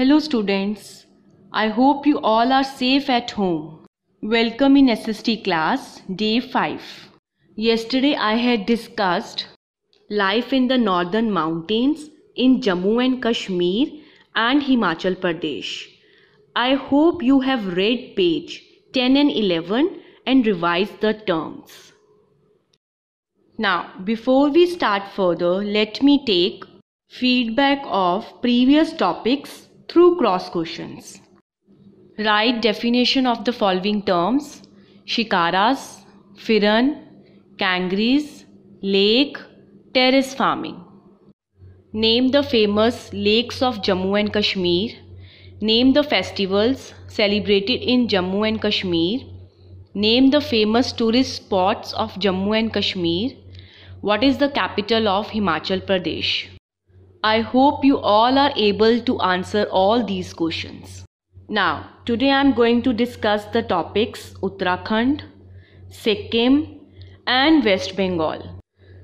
Hello students. I hope you all are safe at home. Welcome in SST class day 5. Yesterday I had discussed life in the northern mountains in Jammu and Kashmir and Himachal Pradesh. I hope you have read page 10 and 11 and revised the terms. Now, before we start further, let me take feedback of previous topics through cross questions. Write definition of the following terms shikaras, firan, kangarees, lake, terrace farming. Name the famous lakes of Jammu and Kashmir. Name the festivals celebrated in Jammu and Kashmir. Name the famous tourist spots of Jammu and Kashmir. What is the capital of Himachal Pradesh? I hope you all are able to answer all these questions. Now, today I am going to discuss the topics Uttarakhand, Sikkim and West Bengal.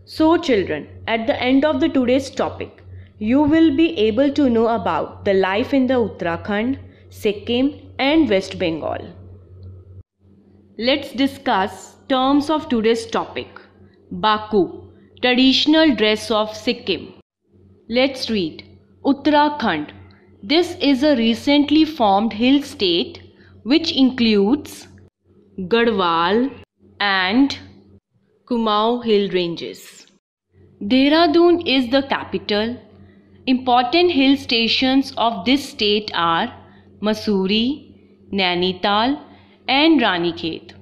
So children, at the end of the today's topic, you will be able to know about the life in the Uttarakhand, Sikkim and West Bengal. Let's discuss terms of today's topic. Baku, traditional dress of Sikkim. Let's read Uttarakhand. This is a recently formed hill state which includes Garhwal and Kumaon hill ranges. Dehradun is the capital. Important hill stations of this state are Masuri, Nainital and Ranikhet.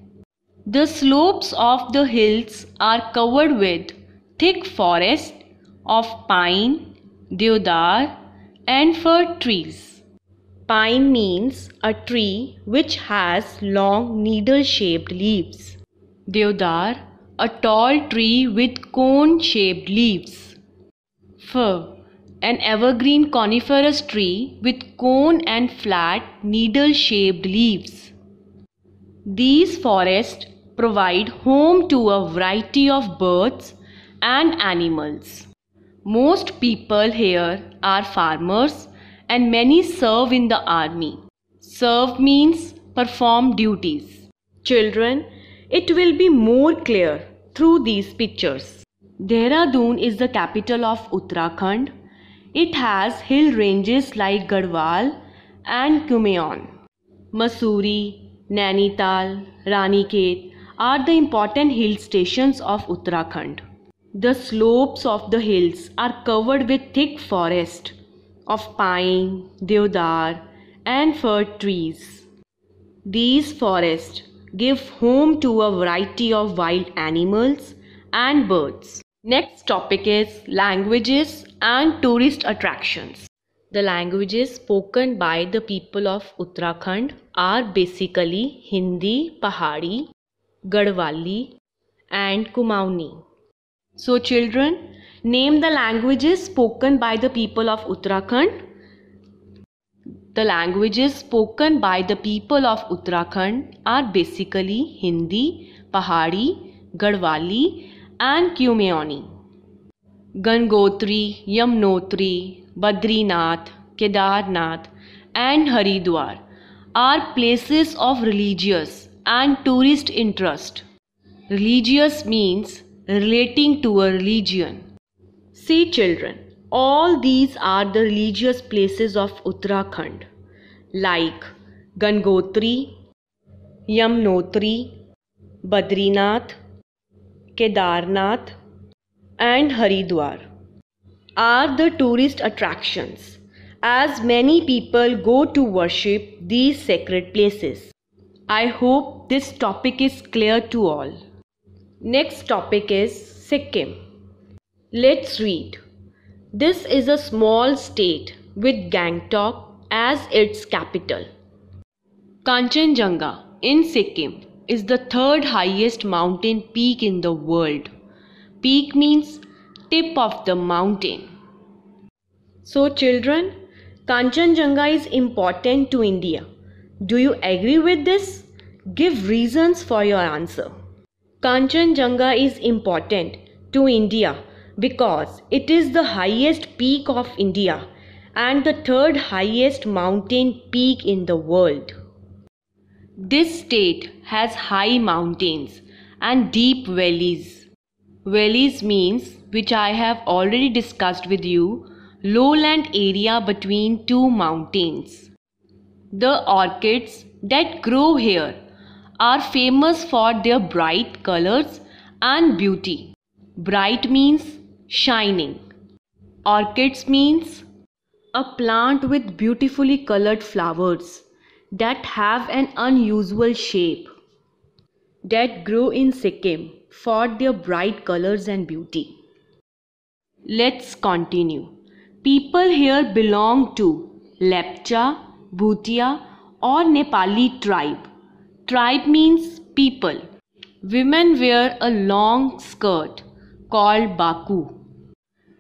The slopes of the hills are covered with thick forest of pine, deodar, and fir trees. Pine means a tree which has long needle shaped leaves. Deodar, a tall tree with cone shaped leaves. Fir, an evergreen coniferous tree with cone and flat needle shaped leaves. These forests provide home to a variety of birds and animals. Most people here are farmers and many serve in the army. Serve means perform duties. Children, it will be more clear through these pictures. Dehradun is the capital of Uttarakhand. It has hill ranges like Garhwal and Kumaon. Masuri, Nainital, Raniket are the important hill stations of Uttarakhand. The slopes of the hills are covered with thick forest of pine, deodar, and fir trees. These forests give home to a variety of wild animals and birds. Next topic is languages and tourist attractions. The languages spoken by the people of Uttarakhand are basically Hindi, Pahari, Garhwali, and Kumauni. So children, name the languages spoken by the people of Uttarakhand. The languages spoken by the people of Uttarakhand are basically Hindi, Pahari, Garhwali and Kumaoni. Gangotri, Yamnotri, Badrinath, Kedarnath and Haridwar are places of religious and tourist interest. Religious means relating to a religion. See, children, all these are the religious places of Uttarakhand, like Gangotri, Yamnotri, Badrinath, Kedarnath, and Haridwar are the tourist attractions as many people go to worship these sacred places. I hope this topic is clear to all. Next topic is Sikkim. Let's read. This is a small state with Gangtok as its capital. Kanchenjunga in Sikkim is the third highest mountain peak in the world. Peak means tip of the mountain. So, children, Kanchenjunga is important to India. Do you agree with this? Give reasons for your answer. Kanchenjunga is important to India because it is the highest peak of India and the third highest mountain peak in the world. This state has high mountains and deep valleys. Valleys means, which I have already discussed with you, lowland area between two mountains. The orchids that grow here are famous for their bright colors and beauty. Bright means shining. Orchids means a plant with beautifully colored flowers that have an unusual shape that grow in Sikkim for their bright colors and beauty. Let's continue. People here belong to Lepcha, Bhutia or Nepali tribe. Tribe means people. Women wear a long skirt called baku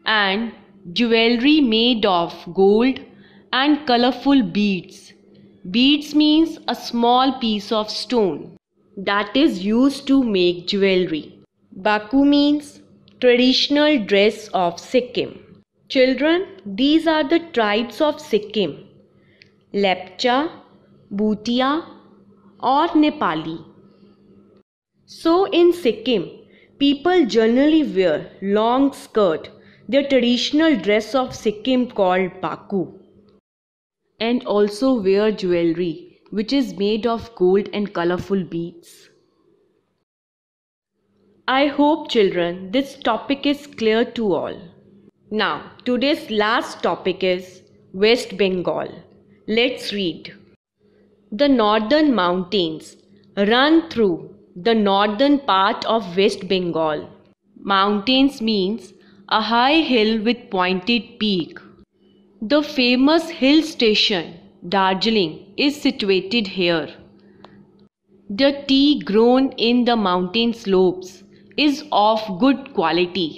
and jewelry made of gold and colorful beads. Beads means a small piece of stone that is used to make jewelry. Baku means traditional dress of Sikkim. Children, these are the tribes of Sikkim. Lepcha, Bhutia, or Nepali. So in Sikkim, people generally wear long skirt, their traditional dress of Sikkim called Baku, and also wear jewelry which is made of gold and colorful beads. I hope children this topic is clear to all. Now today's last topic is West Bengal. Let's read the northern mountains run through the northern part of West Bengal. Mountains means a high hill with pointed peak. The famous hill station Darjeeling is situated here. The tea grown in the mountain slopes is of good quality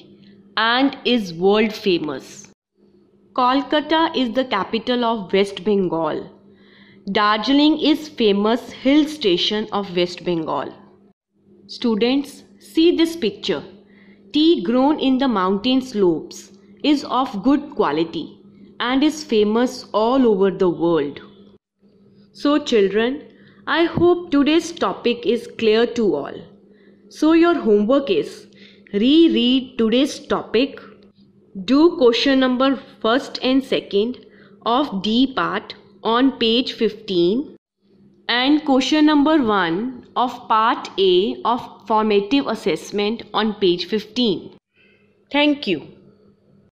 and is world famous. Kolkata is the capital of West Bengal. Darjeeling is famous hill station of West Bengal. Students, see this picture. Tea grown in the mountain slopes is of good quality and is famous all over the world. So children, I hope today's topic is clear to all. So your homework is reread today's topic, do question number first and second of D part on page 15 and question number 1 of part A of formative assessment on page 15. Thank you.